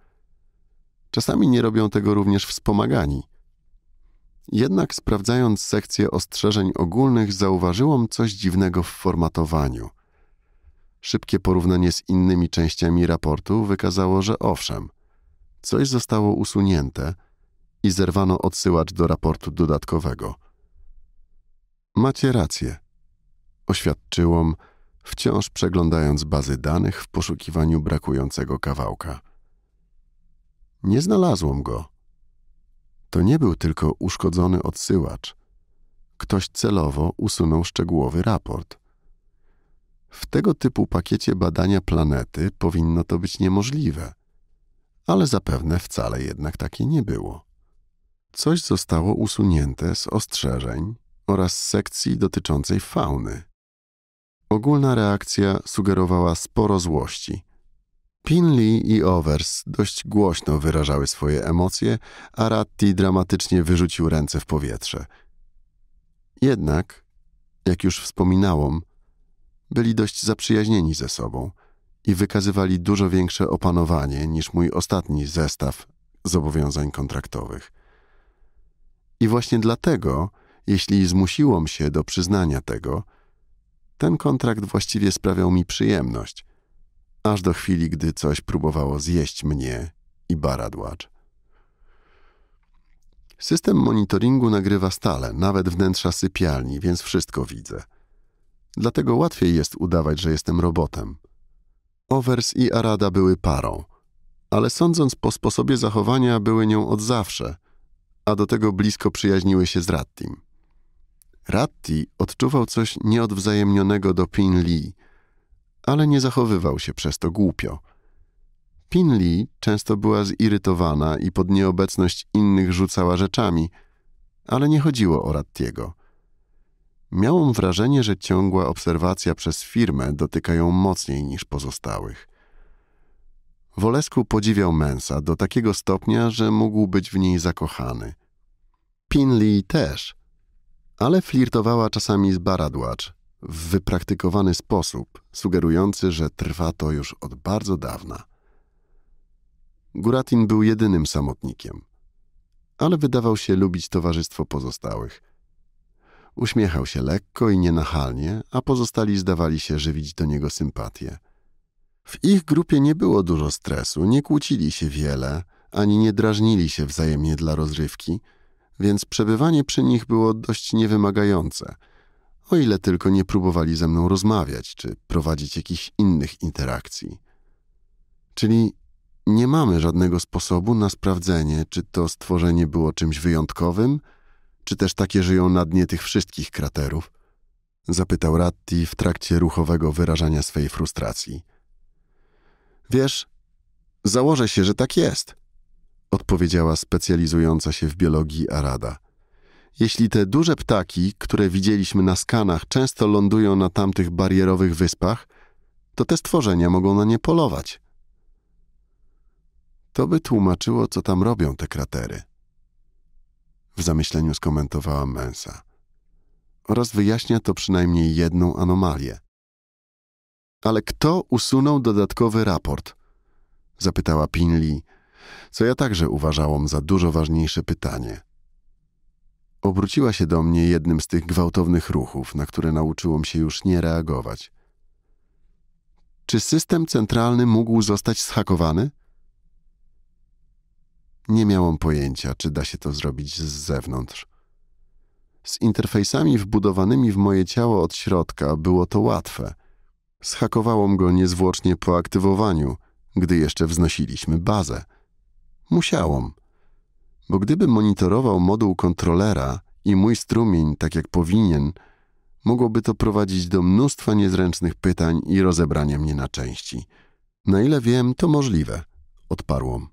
Czasami nie robią tego również wspomagani. Jednak sprawdzając sekcję ostrzeżeń ogólnych, zauważyłam coś dziwnego w formatowaniu. Szybkie porównanie z innymi częściami raportu wykazało, że owszem, coś zostało usunięte i zerwano odsyłacz do raportu dodatkowego. Macie rację, oświadczyłam, wciąż przeglądając bazy danych w poszukiwaniu brakującego kawałka. Nie znalazłam go to nie był tylko uszkodzony odsyłacz. Ktoś celowo usunął szczegółowy raport. W tego typu pakiecie badania planety powinno to być niemożliwe, ale zapewne wcale jednak takie nie było. Coś zostało usunięte z ostrzeżeń oraz sekcji dotyczącej fauny. Ogólna reakcja sugerowała sporo złości – Pinley i Overs dość głośno wyrażały swoje emocje, a Ratti dramatycznie wyrzucił ręce w powietrze. Jednak, jak już wspominałam, byli dość zaprzyjaźnieni ze sobą i wykazywali dużo większe opanowanie niż mój ostatni zestaw zobowiązań kontraktowych. I właśnie dlatego, jeśli zmusiłam się do przyznania tego, ten kontrakt właściwie sprawiał mi przyjemność – aż do chwili, gdy coś próbowało zjeść mnie i baradłacz. System monitoringu nagrywa stale, nawet wnętrza sypialni, więc wszystko widzę. Dlatego łatwiej jest udawać, że jestem robotem. Overs i Arada były parą, ale sądząc po sposobie zachowania były nią od zawsze, a do tego blisko przyjaźniły się z Rattim. Ratti odczuwał coś nieodwzajemnionego do Pin Lee – ale nie zachowywał się przez to głupio. Pinley często była zirytowana i pod nieobecność innych rzucała rzeczami, ale nie chodziło o Rattiego. Miałam wrażenie, że ciągła obserwacja przez firmę dotyka ją mocniej niż pozostałych. Wolesku podziwiał Mensa do takiego stopnia, że mógł być w niej zakochany. Pinley też, ale flirtowała czasami z Baradłacz, w wypraktykowany sposób, sugerujący, że trwa to już od bardzo dawna. Guratin był jedynym samotnikiem, ale wydawał się lubić towarzystwo pozostałych. Uśmiechał się lekko i nienachalnie, a pozostali zdawali się żywić do niego sympatię. W ich grupie nie było dużo stresu, nie kłócili się wiele, ani nie drażnili się wzajemnie dla rozrywki, więc przebywanie przy nich było dość niewymagające – o ile tylko nie próbowali ze mną rozmawiać czy prowadzić jakichś innych interakcji. Czyli nie mamy żadnego sposobu na sprawdzenie, czy to stworzenie było czymś wyjątkowym, czy też takie żyją na dnie tych wszystkich kraterów? Zapytał Ratti w trakcie ruchowego wyrażania swej frustracji. Wiesz, założę się, że tak jest, odpowiedziała specjalizująca się w biologii Arada. Jeśli te duże ptaki, które widzieliśmy na skanach, często lądują na tamtych barierowych wyspach, to te stworzenia mogą na nie polować. To by tłumaczyło, co tam robią te kratery. W zamyśleniu skomentowała Mensa. Oraz wyjaśnia to przynajmniej jedną anomalię. Ale kto usunął dodatkowy raport? Zapytała Pinli, co ja także uważałam za dużo ważniejsze pytanie – Obróciła się do mnie jednym z tych gwałtownych ruchów, na które nauczyłam się już nie reagować. Czy system centralny mógł zostać zhakowany? Nie miałam pojęcia, czy da się to zrobić z zewnątrz. Z interfejsami wbudowanymi w moje ciało od środka było to łatwe. Zhakowałam go niezwłocznie po aktywowaniu, gdy jeszcze wznosiliśmy bazę. Musiałam bo gdyby monitorował moduł kontrolera i mój strumień tak jak powinien, mogłoby to prowadzić do mnóstwa niezręcznych pytań i rozebrania mnie na części. Na ile wiem, to możliwe, odparłam.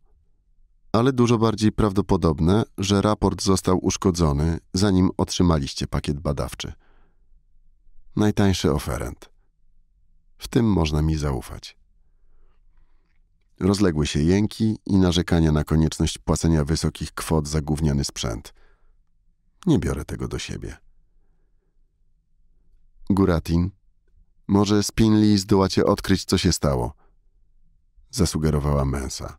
Ale dużo bardziej prawdopodobne, że raport został uszkodzony, zanim otrzymaliście pakiet badawczy. Najtańszy oferent. W tym można mi zaufać. Rozległy się jęki i narzekania na konieczność płacenia wysokich kwot za gówniany sprzęt. Nie biorę tego do siebie. Guratin, może z Pinli zdołacie odkryć, co się stało. Zasugerowała Mensa.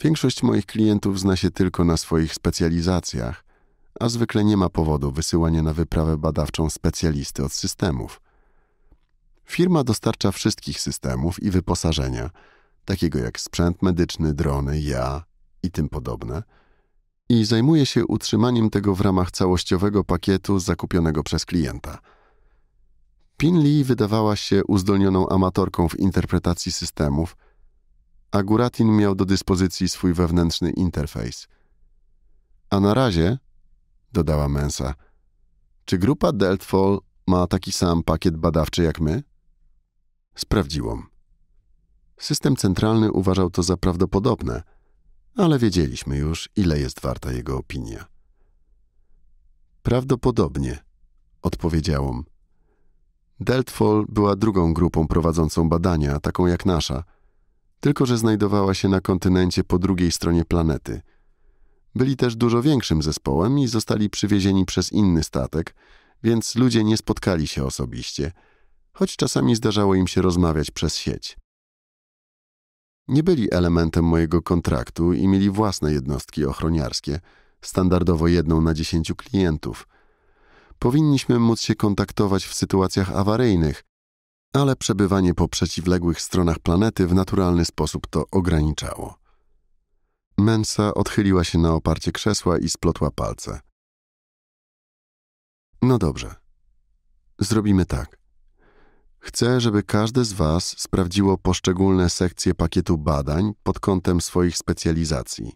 Większość moich klientów zna się tylko na swoich specjalizacjach, a zwykle nie ma powodu wysyłania na wyprawę badawczą specjalisty od systemów. Firma dostarcza wszystkich systemów i wyposażenia – takiego jak sprzęt medyczny, drony, ja i tym podobne, i zajmuje się utrzymaniem tego w ramach całościowego pakietu zakupionego przez klienta. Pin Lee wydawała się uzdolnioną amatorką w interpretacji systemów, a Guratin miał do dyspozycji swój wewnętrzny interfejs. A na razie, dodała Mensa, czy grupa Deltfall ma taki sam pakiet badawczy jak my? Sprawdziłam. System centralny uważał to za prawdopodobne, ale wiedzieliśmy już, ile jest warta jego opinia. Prawdopodobnie, odpowiedziałam. Deltfall była drugą grupą prowadzącą badania, taką jak nasza, tylko że znajdowała się na kontynencie po drugiej stronie planety. Byli też dużo większym zespołem i zostali przywiezieni przez inny statek, więc ludzie nie spotkali się osobiście, choć czasami zdarzało im się rozmawiać przez sieć nie byli elementem mojego kontraktu i mieli własne jednostki ochroniarskie, standardowo jedną na dziesięciu klientów. Powinniśmy móc się kontaktować w sytuacjach awaryjnych, ale przebywanie po przeciwległych stronach planety w naturalny sposób to ograniczało. Mensa odchyliła się na oparcie krzesła i splotła palce. No dobrze. Zrobimy tak. Chcę, żeby każde z Was sprawdziło poszczególne sekcje pakietu badań pod kątem swoich specjalizacji.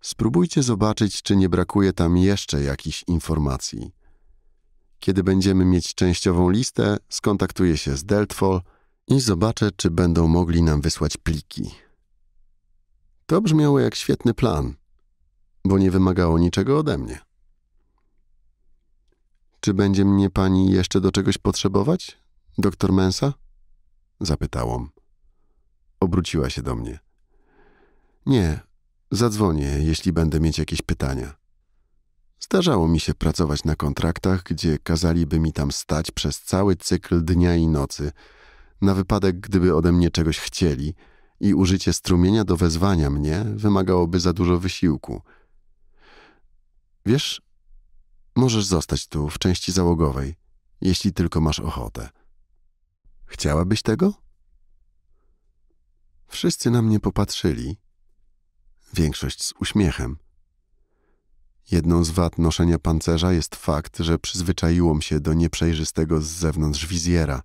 Spróbujcie zobaczyć, czy nie brakuje tam jeszcze jakichś informacji. Kiedy będziemy mieć częściową listę, skontaktuję się z Deltfol i zobaczę, czy będą mogli nam wysłać pliki. To brzmiało jak świetny plan, bo nie wymagało niczego ode mnie. Czy będzie mnie pani jeszcze do czegoś potrzebować? Doktor Mensa? Zapytałam. Obróciła się do mnie. Nie, zadzwonię, jeśli będę mieć jakieś pytania. Zdarzało mi się pracować na kontraktach, gdzie kazaliby mi tam stać przez cały cykl dnia i nocy, na wypadek gdyby ode mnie czegoś chcieli i użycie strumienia do wezwania mnie wymagałoby za dużo wysiłku. Wiesz, możesz zostać tu w części załogowej, jeśli tylko masz ochotę. Chciałabyś tego? Wszyscy na mnie popatrzyli, większość z uśmiechem. Jedną z wad noszenia pancerza jest fakt, że przyzwyczaiłam się do nieprzejrzystego z zewnątrz wizjera.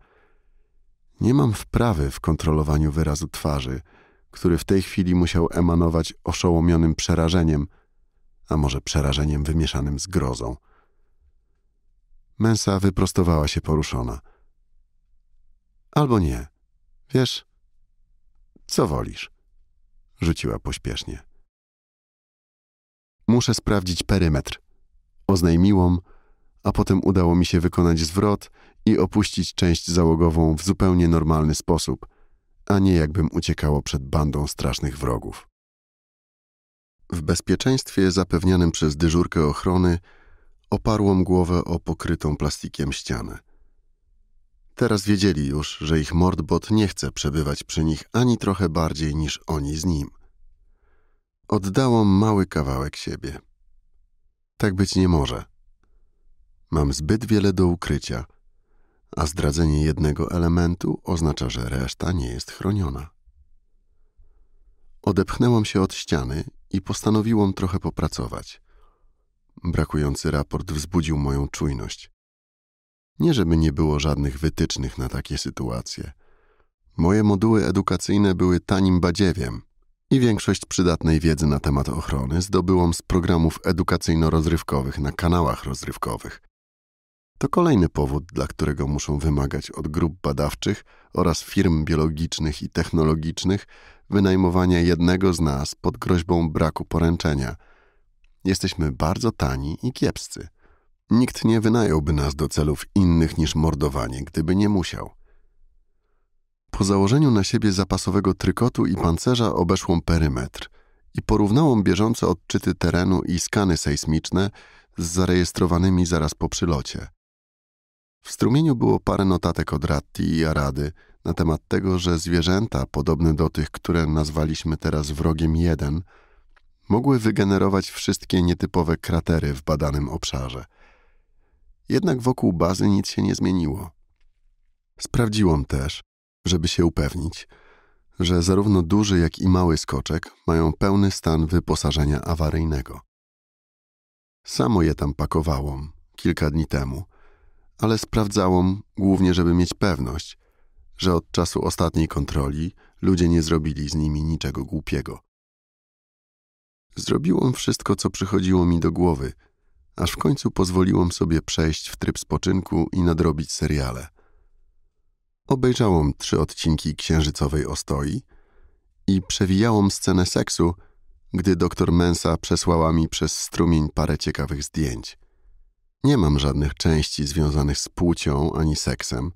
Nie mam wprawy w kontrolowaniu wyrazu twarzy, który w tej chwili musiał emanować oszołomionym przerażeniem, a może przerażeniem wymieszanym z grozą. Mensa wyprostowała się poruszona – albo nie. Wiesz, co wolisz? Rzuciła pośpiesznie. Muszę sprawdzić perymetr. Oznajmiłam, a potem udało mi się wykonać zwrot i opuścić część załogową w zupełnie normalny sposób, a nie jakbym uciekało przed bandą strasznych wrogów. W bezpieczeństwie zapewnianym przez dyżurkę ochrony oparłam głowę o pokrytą plastikiem ścianę. Teraz wiedzieli już, że ich mordbot nie chce przebywać przy nich ani trochę bardziej niż oni z nim. Oddało mały kawałek siebie. Tak być nie może. Mam zbyt wiele do ukrycia, a zdradzenie jednego elementu oznacza, że reszta nie jest chroniona. Odepchnęłam się od ściany i postanowiłam trochę popracować. Brakujący raport wzbudził moją czujność. Nie żeby nie było żadnych wytycznych na takie sytuacje. Moje moduły edukacyjne były tanim badziewiem i większość przydatnej wiedzy na temat ochrony zdobyłam z programów edukacyjno-rozrywkowych na kanałach rozrywkowych. To kolejny powód, dla którego muszą wymagać od grup badawczych oraz firm biologicznych i technologicznych wynajmowania jednego z nas pod groźbą braku poręczenia. Jesteśmy bardzo tani i kiepscy. Nikt nie wynająłby nas do celów innych niż mordowanie, gdyby nie musiał. Po założeniu na siebie zapasowego trykotu i pancerza obeszłą perymetr i porównałam bieżące odczyty terenu i skany sejsmiczne z zarejestrowanymi zaraz po przylocie. W strumieniu było parę notatek od Ratti i Arady na temat tego, że zwierzęta, podobne do tych, które nazwaliśmy teraz wrogiem jeden, mogły wygenerować wszystkie nietypowe kratery w badanym obszarze – jednak wokół bazy nic się nie zmieniło. Sprawdziłam też, żeby się upewnić, że zarówno duży, jak i mały skoczek mają pełny stan wyposażenia awaryjnego. Samo je tam pakowałam kilka dni temu, ale sprawdzałam głównie, żeby mieć pewność, że od czasu ostatniej kontroli ludzie nie zrobili z nimi niczego głupiego. Zrobiłam wszystko, co przychodziło mi do głowy – aż w końcu pozwoliłam sobie przejść w tryb spoczynku i nadrobić seriale. Obejrzałam trzy odcinki księżycowej ostoi i przewijałam scenę seksu, gdy doktor Mensa przesłała mi przez strumień parę ciekawych zdjęć. Nie mam żadnych części związanych z płcią ani seksem.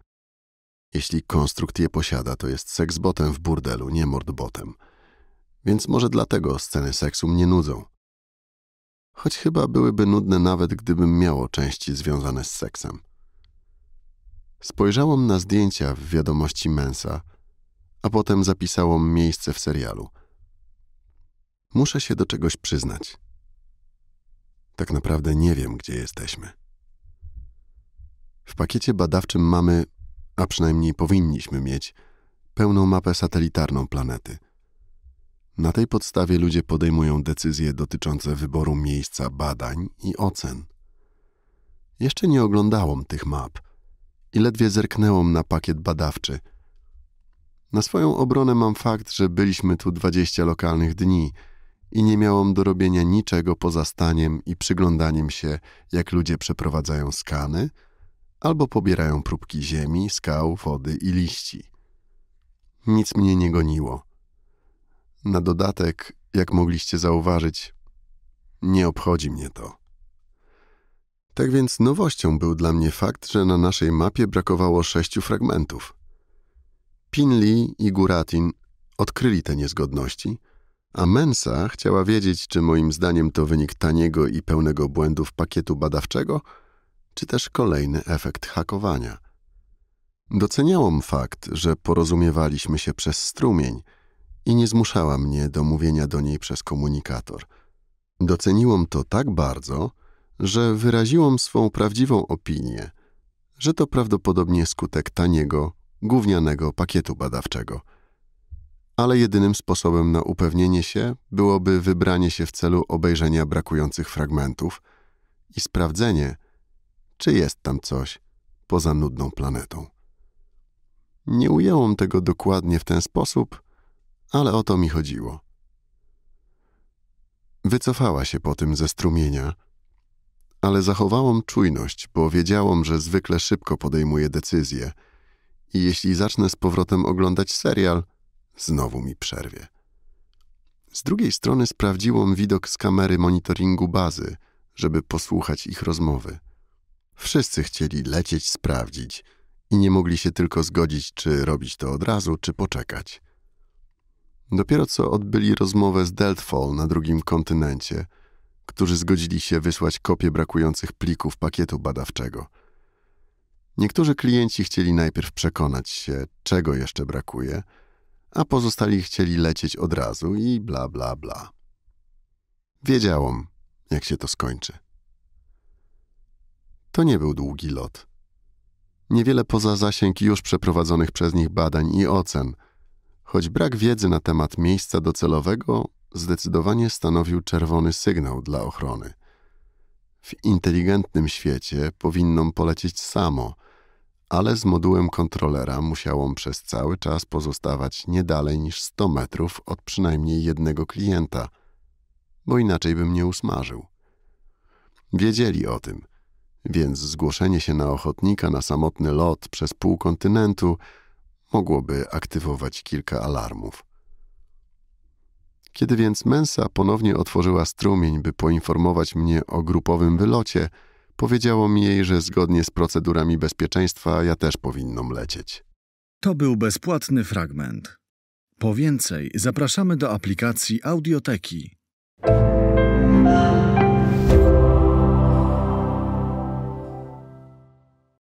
Jeśli konstrukt je posiada, to jest seks botem w burdelu, nie mordbotem. Więc może dlatego sceny seksu mnie nudzą choć chyba byłyby nudne nawet gdybym miało części związane z seksem. Spojrzałam na zdjęcia w wiadomości Mensa, a potem zapisałam miejsce w serialu. Muszę się do czegoś przyznać. Tak naprawdę nie wiem, gdzie jesteśmy. W pakiecie badawczym mamy, a przynajmniej powinniśmy mieć, pełną mapę satelitarną planety – na tej podstawie ludzie podejmują decyzje dotyczące wyboru miejsca badań i ocen. Jeszcze nie oglądałam tych map i ledwie zerknęłam na pakiet badawczy. Na swoją obronę mam fakt, że byliśmy tu 20 lokalnych dni i nie miałam do robienia niczego poza staniem i przyglądaniem się, jak ludzie przeprowadzają skany albo pobierają próbki ziemi, skał, wody i liści. Nic mnie nie goniło na dodatek, jak mogliście zauważyć, nie obchodzi mnie to. Tak więc nowością był dla mnie fakt, że na naszej mapie brakowało sześciu fragmentów. Pinli i Guratin odkryli te niezgodności, a Mensa chciała wiedzieć, czy moim zdaniem to wynik taniego i pełnego błędów pakietu badawczego, czy też kolejny efekt hakowania. Doceniałam fakt, że porozumiewaliśmy się przez strumień – i nie zmuszała mnie do mówienia do niej przez komunikator. Doceniłam to tak bardzo, że wyraziłam swą prawdziwą opinię, że to prawdopodobnie skutek taniego, gównianego pakietu badawczego. Ale jedynym sposobem na upewnienie się byłoby wybranie się w celu obejrzenia brakujących fragmentów i sprawdzenie, czy jest tam coś poza nudną planetą. Nie ująłam tego dokładnie w ten sposób, ale o to mi chodziło. Wycofała się po tym ze strumienia, ale zachowałam czujność, bo wiedziałam, że zwykle szybko podejmuję decyzje i jeśli zacznę z powrotem oglądać serial, znowu mi przerwie. Z drugiej strony sprawdziłam widok z kamery monitoringu bazy, żeby posłuchać ich rozmowy. Wszyscy chcieli lecieć sprawdzić i nie mogli się tylko zgodzić, czy robić to od razu, czy poczekać. Dopiero co odbyli rozmowę z Deltfall na drugim kontynencie, którzy zgodzili się wysłać kopie brakujących plików pakietu badawczego. Niektórzy klienci chcieli najpierw przekonać się, czego jeszcze brakuje, a pozostali chcieli lecieć od razu i bla bla bla. Wiedziałam, jak się to skończy. To nie był długi lot. Niewiele poza zasięg już przeprowadzonych przez nich badań i ocen – Choć brak wiedzy na temat miejsca docelowego zdecydowanie stanowił czerwony sygnał dla ochrony. W inteligentnym świecie powinno polecieć samo, ale z modułem kontrolera musiało przez cały czas pozostawać nie dalej niż 100 metrów od przynajmniej jednego klienta, bo inaczej bym nie usmażył. Wiedzieli o tym, więc zgłoszenie się na ochotnika na samotny lot przez pół kontynentu – mogłoby aktywować kilka alarmów. Kiedy więc Mensa ponownie otworzyła strumień, by poinformować mnie o grupowym wylocie, powiedziało mi jej, że zgodnie z procedurami bezpieczeństwa ja też powinnam lecieć. To był bezpłatny fragment. Po więcej zapraszamy do aplikacji Audioteki.